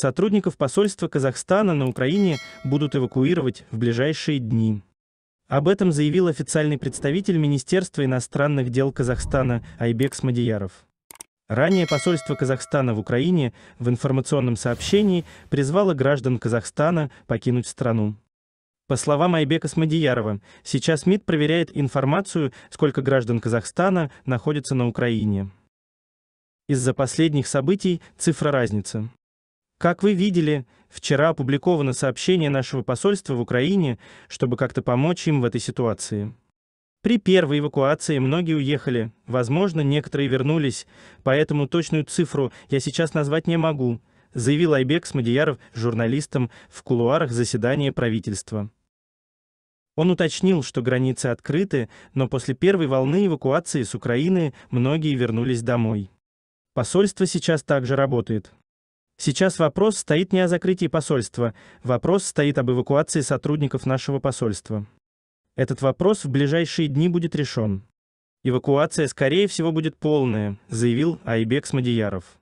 Сотрудников посольства Казахстана на Украине будут эвакуировать в ближайшие дни. Об этом заявил официальный представитель Министерства иностранных дел Казахстана Айбек Смадияров. Ранее посольство Казахстана в Украине в информационном сообщении призвало граждан Казахстана покинуть страну. По словам Айбека Смадиярова, сейчас МИД проверяет информацию, сколько граждан Казахстана находится на Украине. Из-за последних событий цифра разница. Как вы видели, вчера опубликовано сообщение нашего посольства в Украине, чтобы как-то помочь им в этой ситуации. При первой эвакуации многие уехали, возможно, некоторые вернулись, поэтому точную цифру я сейчас назвать не могу, заявил Айбек Смадияров журналистам в кулуарах заседания правительства. Он уточнил, что границы открыты, но после первой волны эвакуации с Украины многие вернулись домой. Посольство сейчас также работает. Сейчас вопрос стоит не о закрытии посольства, вопрос стоит об эвакуации сотрудников нашего посольства. Этот вопрос в ближайшие дни будет решен. Эвакуация, скорее всего, будет полная, заявил Айбек Смадияров.